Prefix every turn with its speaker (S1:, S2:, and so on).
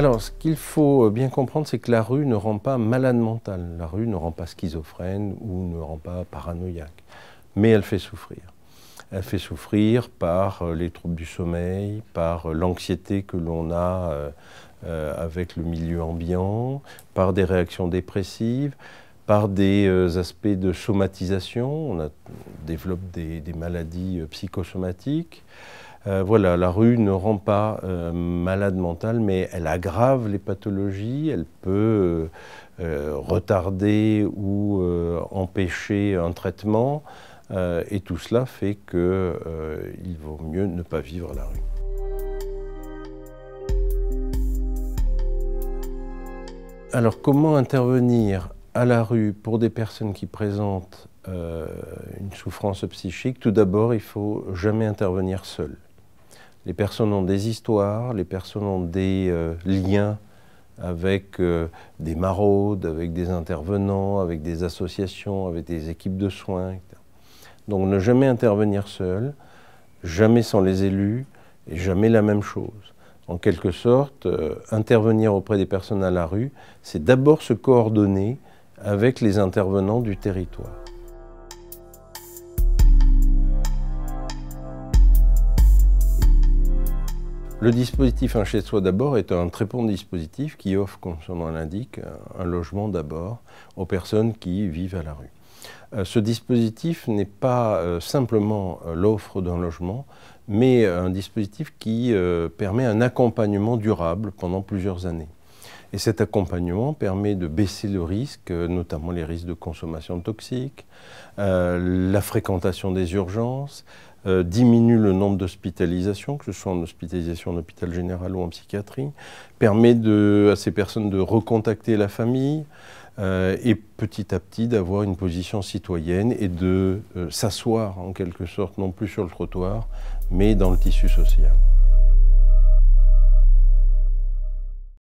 S1: Alors, ce qu'il faut euh, bien comprendre, c'est que la rue ne rend pas malade mental. La rue ne rend pas schizophrène ou ne rend pas paranoïaque. Mais elle fait souffrir. Elle fait souffrir par euh, les troubles du sommeil, par euh, l'anxiété que l'on a avec le milieu ambiant, par des réactions dépressives par des aspects de somatisation, on, a, développe des maladies psychosomatiques, euh, voilà, la rue ne rend pas euh, malade mental, mais elle aggrave les pathologies, elle peut euh, retarder ou empêcher un traitement, et tout cela fait qu'il vaut mieux ne pas vivre à la rue. Alors comment intervenir à la rue pour des personnes qui présentent une souffrance psychique, tout d'abord, il ne faut jamais intervenir seul. Les personnes ont des histoires, les personnes ont des euh, liens avec euh, des maraudes, avec des intervenants, avec des associations, avec des équipes de soins. Donc ne jamais intervenir seul, jamais sans les élus, et jamais la même chose. En quelque sorte, euh, intervenir auprès des personnes à la rue, c'est d'abord se coordonner avec les intervenants du territoire. Le dispositif Un chez soi d'abord est un très bon dispositif qui offre, comme son nom l'indique, un logement d'abord aux personnes qui vivent à la rue. Euh, ce dispositif n'est pas euh, simplement euh, l'offre d'un logement, mais un dispositif qui permet un accompagnement durable pendant plusieurs années. Et cet accompagnement permet de baisser le risque, euh, notamment les risques de consommation toxique, euh, la fréquentation des urgences, euh, diminue le nombre d'hospitalisations, que ce soit en hospitalisation en hôpital général ou en psychiatrie, permet à ces personnes de recontacter la famille et petit à petit d'avoir une position citoyenne et de s'asseoir en quelque sorte non plus sur le trottoir, mais dans le tissu social.